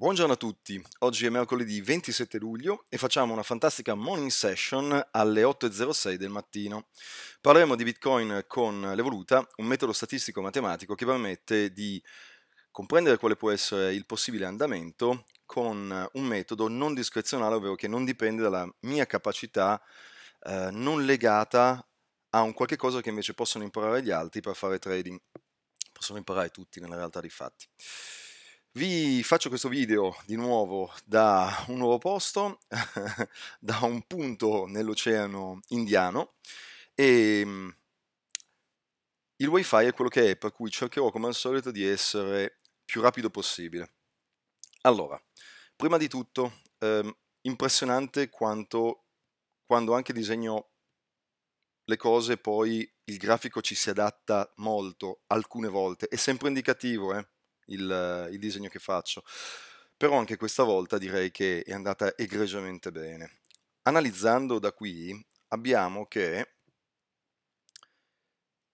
Buongiorno a tutti, oggi è mercoledì 27 luglio e facciamo una fantastica morning session alle 8.06 del mattino. Parleremo di Bitcoin con l'Evoluta, un metodo statistico matematico che permette di comprendere quale può essere il possibile andamento con un metodo non discrezionale, ovvero che non dipende dalla mia capacità eh, non legata a un qualche cosa che invece possono imparare gli altri per fare trading. Possono imparare tutti nella realtà dei fatti. Vi faccio questo video di nuovo da un nuovo posto, da un punto nell'oceano indiano e ehm, il wifi è quello che è, per cui cercherò come al solito di essere più rapido possibile. Allora, prima di tutto, ehm, impressionante quanto quando anche disegno le cose poi il grafico ci si adatta molto, alcune volte, è sempre indicativo, eh? il, il disegno che faccio. Però anche questa volta direi che è andata egregiamente bene. Analizzando da qui abbiamo che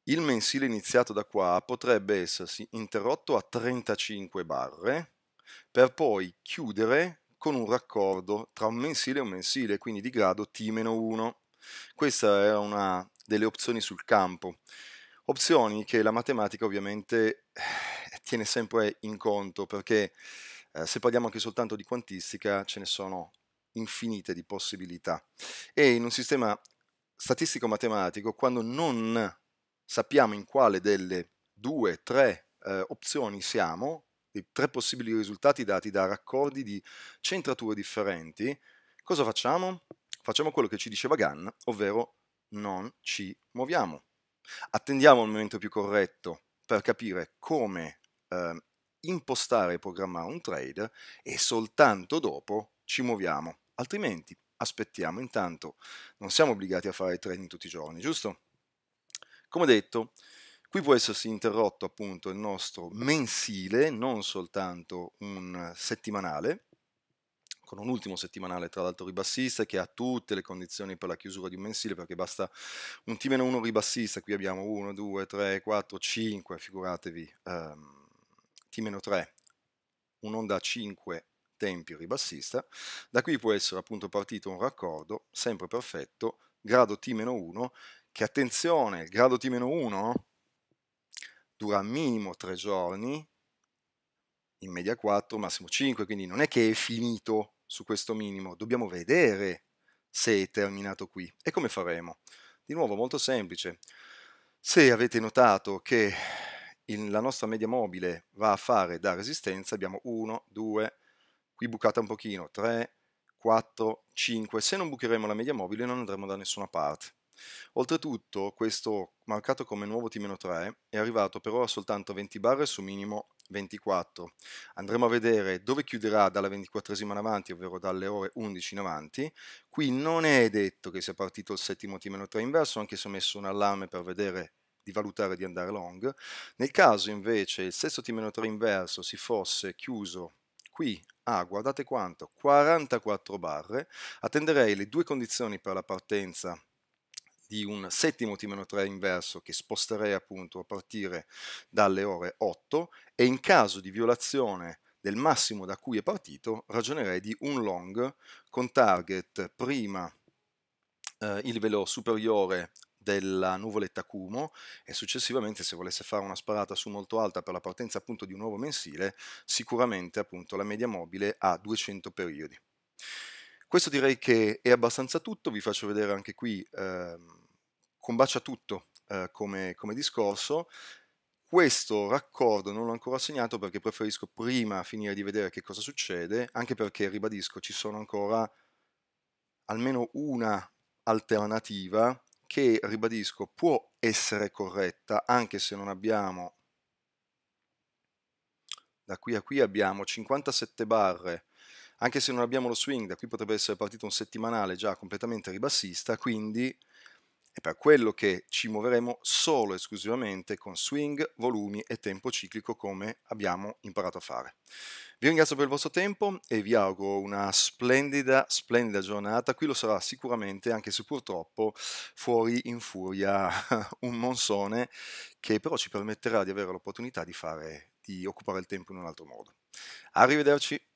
il mensile iniziato da qua potrebbe essersi interrotto a 35 barre per poi chiudere con un raccordo tra un mensile e un mensile, quindi di grado T-1. Questa era una delle opzioni sul campo. Opzioni che la matematica ovviamente tiene sempre in conto perché eh, se parliamo anche soltanto di quantistica ce ne sono infinite di possibilità e in un sistema statistico-matematico quando non sappiamo in quale delle due, tre eh, opzioni siamo, i tre possibili risultati dati da raccordi di centrature differenti, cosa facciamo? Facciamo quello che ci diceva Gann, ovvero non ci muoviamo. Attendiamo il momento più corretto per capire come eh, impostare e programmare un trade e soltanto dopo ci muoviamo, altrimenti aspettiamo, intanto non siamo obbligati a fare trading tutti i giorni, giusto? Come detto, qui può essersi interrotto appunto il nostro mensile, non soltanto un settimanale, con un ultimo settimanale tra l'altro ribassista che ha tutte le condizioni per la chiusura di un mensile perché basta un T-1 ribassista, qui abbiamo 1, 2, 3, 4, 5, figuratevi. Um, meno 3 un'onda 5 tempi ribassista, da qui può essere appunto partito un raccordo sempre perfetto, grado T-1, che attenzione, il grado T-1 dura minimo 3 giorni, in media 4, massimo 5, quindi non è che è finito su questo minimo, dobbiamo vedere se è terminato qui. E come faremo? Di nuovo molto semplice. Se avete notato che in, la nostra media mobile va a fare da resistenza, abbiamo 1, 2, qui bucata un pochino, 3, 4, 5. Se non bucheremo la media mobile non andremo da nessuna parte. Oltretutto, questo marcato come nuovo T-3 è arrivato per ora soltanto a 20 barre su minimo 24. Andremo a vedere dove chiuderà dalla 24esima in avanti, ovvero dalle ore 11 in avanti. Qui non è detto che sia partito il settimo T-3 inverso, anche se ho messo un allarme per vedere di valutare di andare long. Nel caso invece il sesto T-3 inverso si fosse chiuso qui a, ah, guardate quanto, 44 barre, attenderei le due condizioni per la partenza di un settimo T-3 inverso che sposterei appunto a partire dalle ore 8 e in caso di violazione del massimo da cui è partito ragionerei di un long con target prima eh, il velo superiore della nuvoletta Kumo e successivamente se volesse fare una sparata su molto alta per la partenza appunto di un nuovo mensile, sicuramente appunto la media mobile ha 200 periodi. Questo direi che è abbastanza tutto, vi faccio vedere anche qui, eh, combacia tutto eh, come, come discorso, questo raccordo non l'ho ancora segnato perché preferisco prima finire di vedere che cosa succede, anche perché, ribadisco, ci sono ancora almeno una alternativa che, ribadisco, può essere corretta anche se non abbiamo, da qui a qui abbiamo 57 barre, anche se non abbiamo lo swing, da qui potrebbe essere partito un settimanale già completamente ribassista, quindi è per quello che ci muoveremo solo e esclusivamente con swing, volumi e tempo ciclico come abbiamo imparato a fare. Vi ringrazio per il vostro tempo e vi auguro una splendida, splendida giornata. Qui lo sarà sicuramente, anche se purtroppo fuori in furia un monsone che però ci permetterà di avere l'opportunità di, fare, di occupare il tempo in un altro modo. Arrivederci!